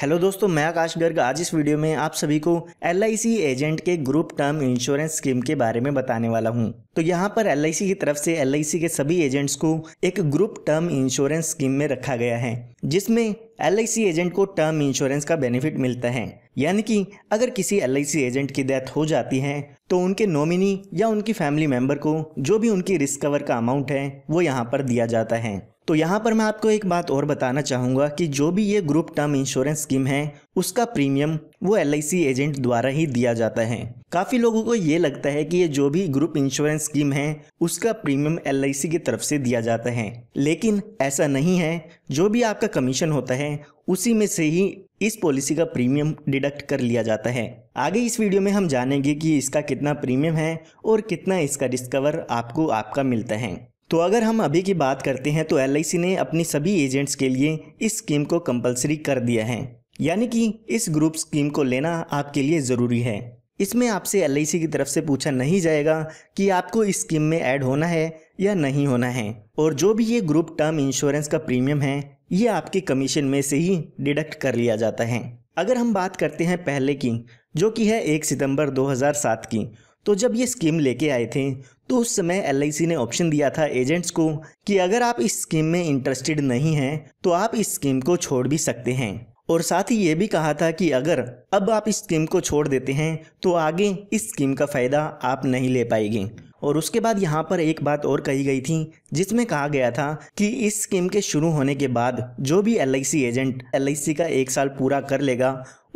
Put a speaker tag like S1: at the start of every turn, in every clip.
S1: hello दोस्तों मैं आकाश गर्ग आज इस वीडियो में आप सभी को एल एजेंट के ग्रुप टर्म इंश्योरेंस स्कीम के बारे में बताने वाला हूं तो यहां पर एल की तरफ से एल के सभी एजेंट्स को एक ग्रुप टर्म इंश्योरेंस स्कीम में रखा गया है जिसमें एल एजेंट को टर्म इंश्योरेंस का बेनिफिट मिलता है यानी कि अगर किसी एल एजेंट की डेथ हो जाती है तो उनके नॉमिनी या उनकी फैमिली मेंबर को जो भी उनकी रिस्क कवर का अमाउंट है वो यहाँ पर दिया जाता है तो यहाँ पर मैं आपको एक बात और बताना चाहूँगा कि जो भी ये ग्रुप टर्म इंश्योरेंस स्कीम है उसका प्रीमियम वो एल एजेंट द्वारा ही दिया जाता है काफ़ी लोगों को ये लगता है कि ये जो भी ग्रुप इंश्योरेंस स्कीम है उसका प्रीमियम एल की तरफ से दिया जाता है लेकिन ऐसा नहीं है जो भी आपका कमीशन होता है उसी में से ही इस पॉलिसी का प्रीमियम डिडक्ट कर लिया जाता है आगे इस वीडियो में हम जानेंगे कि इसका कितना प्रीमियम है और कितना इसका डिस्कवर आपको आपका मिलता है तो अगर हम अभी की बात करते हैं तो एल ने अपनी सभी एजेंट्स के लिए इस स्कीम को कंपलसरी कर दिया है यानी कि इस ग्रुप स्कीम को लेना आपके लिए ज़रूरी है इसमें आपसे एल की तरफ से पूछा नहीं जाएगा कि आपको इस स्कीम में ऐड होना है या नहीं होना है और जो भी ये ग्रुप टर्म इंश्योरेंस का प्रीमियम है ये आपके कमीशन में से ही डिडक्ट कर लिया जाता है अगर हम बात करते हैं पहले की जो कि है एक सितंबर 2007 की तो जब ये स्कीम लेके आए थे तो उस समय एल ने ऑप्शन दिया था एजेंट्स को कि अगर आप इस स्कीम में इंटरेस्टेड नहीं हैं तो आप इस स्कीम को छोड़ भी सकते हैं और साथ ही ये भी कहा था कि अगर अब आप इस स्कीम को छोड़ देते हैं तो आगे इस स्कीम का फ़ायदा आप नहीं ले पाएंगे और उसके बाद यहाँ पर एक बात और कही गई थी जिसमें कहा गया था कि इस स्कीम के शुरू होने के बाद जो भी एल एजेंट एल का एक साल पूरा कर लेगा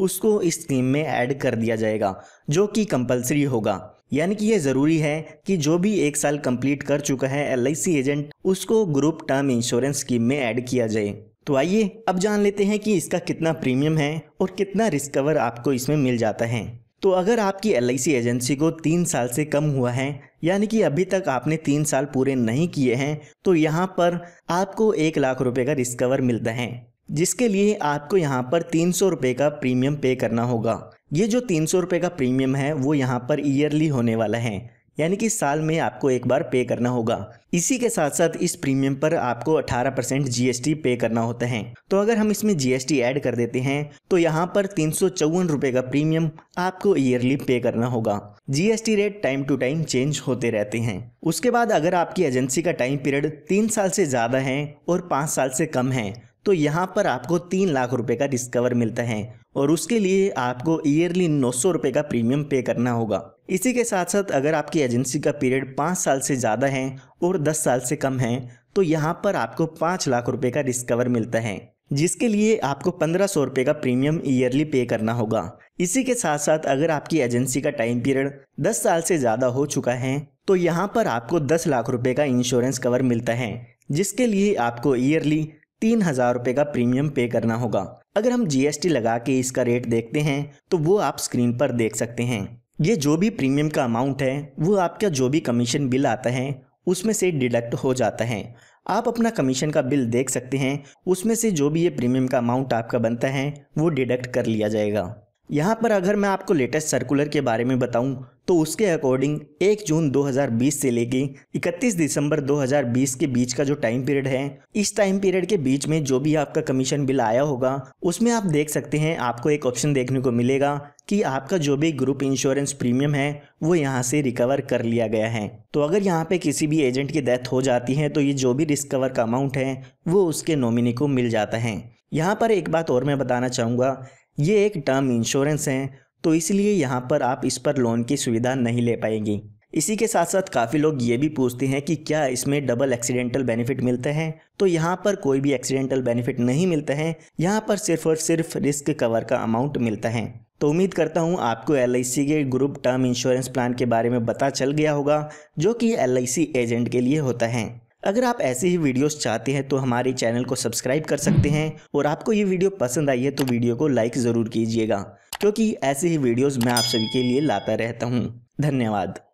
S1: उसको इस स्कीम में ऐड कर दिया जाएगा जो कि कंपलसरी होगा यानी कि यह ज़रूरी है कि जो भी एक साल कंप्लीट कर चुका है एल एजेंट उसको ग्रुप टर्म इंश्योरेंस स्कीम में ऐड किया जाए तो आइए अब जान लेते हैं कि इसका कितना प्रीमियम है और कितना रिस्क कवर आपको इसमें मिल जाता है तो अगर आपकी एल एजेंसी को तीन साल से कम हुआ है यानी कि अभी तक आपने तीन साल पूरे नहीं किए हैं तो यहाँ पर आपको एक लाख रुपए का रिस्क कवर मिलता है जिसके लिए आपको यहाँ पर तीन सौ रुपये का प्रीमियम पे करना होगा ये जो तीन सौ रुपये का प्रीमियम है वो यहाँ पर ईयरली होने वाला है यानी कि साल में आपको एक बार पे करना होगा इसी के साथ साथ इस प्रीमियम पर आपको 18 परसेंट जीएसटी पे करना होता है तो अगर हम इसमें जीएसटी ऐड कर देते हैं तो यहाँ पर तीन सौ का प्रीमियम आपको ईयरली पे करना होगा GST rate time to time change होते रहते हैं उसके बाद अगर आपकी एजेंसी का टाइम पीरियड तीन साल से ज़्यादा है और पाँच साल से कम है तो यहाँ पर आपको तीन लाख रुपए का डिस्कवर मिलता है और उसके लिए आपको ईयरली नौ सौ रुपये का प्रीमियम पे करना होगा इसी के साथ साथ अगर आपकी एजेंसी का पीरियड पाँच साल से ज़्यादा है और दस साल से कम है तो यहाँ पर आपको पाँच लाख रुपये का डिस्कवर मिलता है जिसके लिए आपको पंद्रह सौ रुपये का प्रीमियम ईयरली पे करना होगा इसी के साथ साथ अगर आपकी एजेंसी का टाइम पीरियड दस साल से ज़्यादा हो चुका है तो यहाँ पर आपको दस लाख रुपये का इंश्योरेंस कवर मिलता है जिसके लिए आपको ईयरली तीन हज़ार रुपए का प्रीमियम पे करना होगा अगर हम जीएसटी लगा के इसका रेट देखते हैं तो वो आप स्क्रीन पर देख सकते हैं ये जो भी प्रीमियम का अमाउंट है वो आपका जो भी कमीशन बिल आता है उसमें से डिडक्ट हो जाता है आप अपना कमीशन का बिल देख सकते हैं उसमें से जो भी ये प्रीमियम का अमाउंट आपका बनता है वो डिडक्ट कर लिया जाएगा यहाँ पर अगर मैं आपको लेटेस्ट सर्कुलर के बारे में बताऊँ तो उसके अकॉर्डिंग 1 जून 2020 से लेके 31 दिसंबर 2020 के बीच का जो टाइम पीरियड है इस टाइम पीरियड के बीच में जो भी आपका कमीशन बिल आया होगा उसमें आप देख सकते हैं आपको एक ऑप्शन देखने को मिलेगा कि आपका जो भी ग्रुप इंश्योरेंस प्रीमियम है वो यहाँ से रिकवर कर लिया गया है तो अगर यहाँ पे किसी भी एजेंट की डेथ हो जाती है तो ये जो भी रिस्कवर का अमाउंट है वो उसके नॉमिनी को मिल जाता है यहाँ पर एक बात और मैं बताना चाहूँगा ये एक टर्म इंश्योरेंस है तो इसलिए यहाँ पर आप इस पर लोन की सुविधा नहीं ले पाएंगी इसी के साथ साथ काफ़ी लोग ये भी पूछते हैं कि क्या इसमें डबल एक्सीडेंटल बेनिफिट मिलते हैं तो यहाँ पर कोई भी एक्सीडेंटल बेनिफिट नहीं मिलता है यहाँ पर सिर्फ और सिर्फ रिस्क कवर का अमाउंट मिलता है तो उम्मीद करता हूँ आपको एल के ग्रुप टर्म इंश्योरेंस प्लान के बारे में पता चल गया होगा जो कि एल एजेंट के लिए होता है अगर आप ऐसे ही वीडियोस चाहते हैं तो हमारे चैनल को सब्सक्राइब कर सकते हैं और आपको ये वीडियो पसंद आई है तो वीडियो को लाइक ज़रूर कीजिएगा क्योंकि ऐसे ही वीडियोस मैं आप सभी के लिए लाता रहता हूँ धन्यवाद